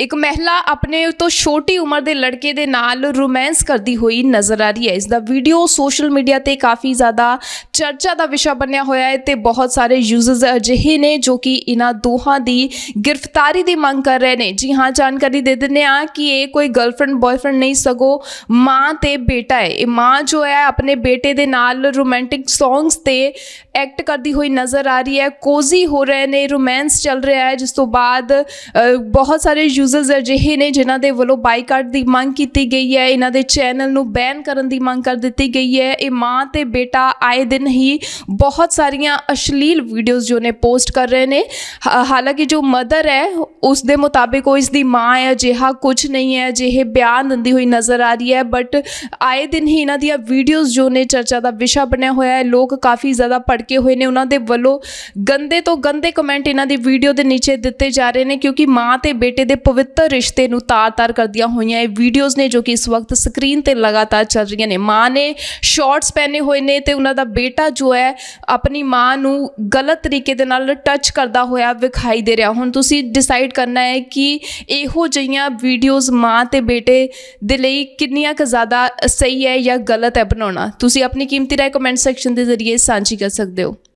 ਇੱਕ ਮਹਿਲਾ ਆਪਣੇ ਤੋਂ ਛੋਟੀ ਉਮਰ ਦੇ ਲੜਕੇ ਦੇ ਨਾਲ ਰੋਮਾਂਸ ਕਰਦੀ ਹੋਈ ਨਜ਼ਰ ਆ ਰਹੀ ਹੈ ਇਸ ਦਾ ਵੀਡੀਓ ਸੋਸ਼ਲ ਮੀਡੀਆ ਤੇ ਕਾਫੀ ਜ਼ਿਆਦਾ ਚਰਚਾ ਦਾ ਵਿਸ਼ਾ ਬਣਿਆ ਹੋਇਆ ਹੈ ਤੇ ਬਹੁਤ ਸਾਰੇ ਯੂਜ਼ਰਸ ਅਜਿਹੇ ਨੇ ਜੋ ਕਿ ਇਹਨਾਂ ਦੋਹਾਂ ਦੀ ਗ੍ਰਿਫਤਾਰੀ ਦੀ ਮੰਗ ਕਰ ਰਹੇ ਨੇ ਜੀ ਹਾਂ ਜਾਣਕਾਰੀ ਦੇ ਦਿੰਦੇ ਆ ਕਿ ਇਹ ਕੋਈ ਗਰਲਫ੍ਰੈਂਡ ਬॉयਫ੍ਰੈਂਡ ਨਹੀਂ ਸਗੋ ਮਾਂ ਤੇ ਬੇਟਾ ਹੈ ਇਹ ਮਾਂ ਜੋ ਹੈ ਆਪਣੇ ਬੇਟੇ ਦੇ ਨਾਲ ਰੋਮਾਂਟਿਕ ਸੌਂਗਸ ਤੇ ਐਕਟ ਕਰਦੀ ਹੋਈ ਨਜ਼ਰ ਆ ਰਹੀ ਹੈ ਕੋਜ਼ੀ ਹੋ ਰਹੇ ਨੇ ਰੋਮਾਂਸ ਚੱਲ ਰਿਹਾ ਹੈ ਜਿਸ ਤੋਂ ਬਾਅਦ ਬਹੁਤ ਸਾਰੇ ਯੂਜ਼ਰਸ ਅਜਿਹੇ ਨੇ ਜਿਨ੍ਹਾਂ ਦੇ ਵੱਲੋਂ ਬਾਈਕਾਟ ਦੀ ਮੰਗ ਕੀਤੀ ਗਈ ਹੈ ਇਹਨਾਂ ਦੇ ਚੈਨਲ ਨੂੰ ਬੈਨ ਕਰਨ ਦੀ ਮੰਗ ਕਰ ਦਿੱਤੀ ਗਈ ਹੈ ਇਹ ਮਾਂ ਤੇ ਬੇਟਾ ਆਏ ਦਿਨ ਹੀ ਬਹੁਤ ਸਾਰੀਆਂ ਅਸ਼ਲੀਲ ਵੀਡੀਓਜ਼ ਜੋ ਨੇ ਪੋਸਟ ਕਰ ਰਹੇ ਨੇ ਹਾਲਾਂਕਿ ਜੋ ਮਦਰ ਹੈ ਉਸ ਦੇ ਮੁਤਾਬਿਕ ਉਹ ਇਸ ਦੀ ਮਾਂ ਹੈ ਅਜਿਹਾ ਕੁਝ ਨਹੀਂ ਹੈ ਅਜਿਹੇ ਬਿਆਨ ਦਿੰਦੀ ਹੋਈ ਨਜ਼ਰ ਆ ਰਹੀ ਹੈ ਬਟ ਆਏ ਦਿਨ ਹੀ ਇਹਨਾਂ ਦੀਆਂ ਵੀਡੀਓਜ਼ ਜੋ ਨੇ ਚਰਚਾ ਦਾ ਵਿਸ਼ਾ ਬਣਿਆ ਹੋਇਆ ਹੈ ਲੋਕ ਕਾਫੀ ਜ਼ਿਆਦਾ ਪੜਕੇ ਹੋਏ ਨੇ ਉਹਨਾਂ ਦੇ ਵੱਲੋਂ ਗੰਦੇ ਤੋਂ ਗੰਦੇ ਕਮੈਂਟ ਇਹਨਾਂ ਦੀ ਵੀਡੀਓ ਦੇ ਨੀਚੇ ਦਿੱਤੇ ਜਾ ਰਹੇ ਨੇ ਕਿਉਂਕਿ ਮਾਂ ਤੇ ਬੇਟੇ ਦੇ ਪਵਿੱਤਰ ਰਿਸ਼ਤੇ ਨੂੰ ਤਾਰ-ਤਾਰ ਕਰਦੀਆਂ ਹੋਈਆਂ ਇਹ ਵੀਡੀਓਜ਼ ਨੇ ਜੋ ਕਿ ਇਸ ਵਕਤ ਸਕਰੀਨ ਤੇ ਲਗਾਤਾਰ ਚੱਲ ਰਹੀਆਂ ਨੇ ਮਾਂ ਨੇ ਸ਼ਾਰਟਸ ਪਹਿਨੇ ਹੋਏ ਨੇ ਤੇ ਉਹਨਾਂ ਦਾ ਬੇਟਾ ਜੋ ਹੈ ਆਪਣੀ ਮਾਂ ਨੂੰ ਗਲਤ ਤਰੀਕੇ ਦੇ ਨਾਲ ਟੱਚ ਕਰਦਾ ਹੋਇਆ ਵਿਖਾਈ ਦੇ ਰਿਹਾ ਹੁਣ ਤੁਸੀਂ ਡਿਸਾਈਡ ਕਰਨਾ ਹੈ ਕਿ ਇਹੋ ਜਿਹੀਆਂ ਵੀਡੀਓਜ਼ ਮਾਂ ਤੇ ਬੇਟੇ ਦੇ ਲਈ ਕਿੰਨੀਆਂ ਕੁ ਜ਼ਿਆਦਾ ਸਹੀ ਹੈ ਜਾਂ ਗਲਤ ਹੈ ਬਣਾਉਣਾ ਤੁਸੀਂ ਆਪਣੀ ਕੀਮਤੀ ਰਾਏ ਕਮੈਂਟ ਸੈਕਸ਼ਨ ਦੇ ਜ਼ਰੀਏ ਸਾਂਝੀ ਕਰ ਸਕਦੇ ਹੋ